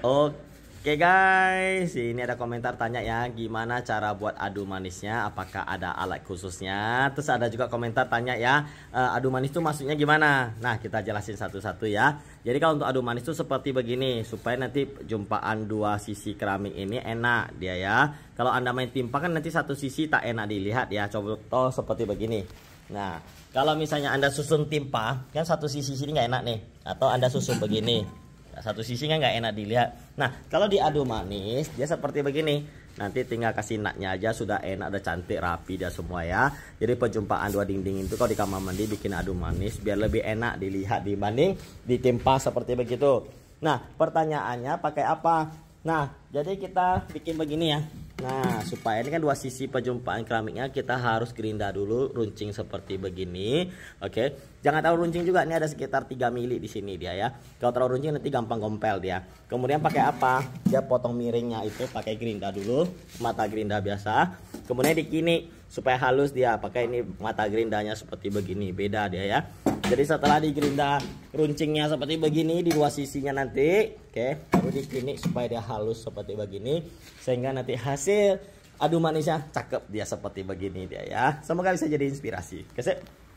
Oke guys, ini ada komentar tanya ya gimana cara buat adu manisnya, apakah ada alat khususnya? Terus ada juga komentar tanya ya, eh, adu manis itu maksudnya gimana? Nah, kita jelasin satu-satu ya. Jadi kalau untuk adu manis itu seperti begini, supaya nanti jumpaan dua sisi keramik ini enak dia ya. Kalau Anda main timpa kan nanti satu sisi tak enak dilihat ya. Coba toh seperti begini. Nah, kalau misalnya Anda susun timpa, kan satu sisi sini nggak enak nih. Atau Anda susun begini Nah, satu sisinya nggak enak dilihat. Nah, kalau diadu manis, dia seperti begini. Nanti tinggal kasih naknya aja, sudah enak, udah cantik, rapi dia semua ya. Jadi perjumpaan dua dinding itu kalau di kamar mandi bikin adu manis, biar lebih enak dilihat dibanding ditimpa seperti begitu. Nah, pertanyaannya pakai apa? Nah, jadi kita bikin begini ya. Nah, supaya ini kan dua sisi perjumpaan keramiknya kita harus gerinda dulu runcing seperti begini. Oke. Jangan terlalu runcing juga. Ini ada sekitar 3 mili di sini dia ya. Kalau terlalu runcing nanti gampang gompel dia. Kemudian pakai apa? Dia potong miringnya itu pakai gerinda dulu, mata gerinda biasa kemudian di kini supaya halus dia pakai ini mata gerindanya seperti begini beda dia ya jadi setelah di gerinda runcingnya seperti begini di dua sisinya nanti oke okay, baru kini supaya dia halus seperti begini sehingga nanti hasil adu manisnya cakep dia seperti begini dia ya semoga bisa jadi inspirasi kesip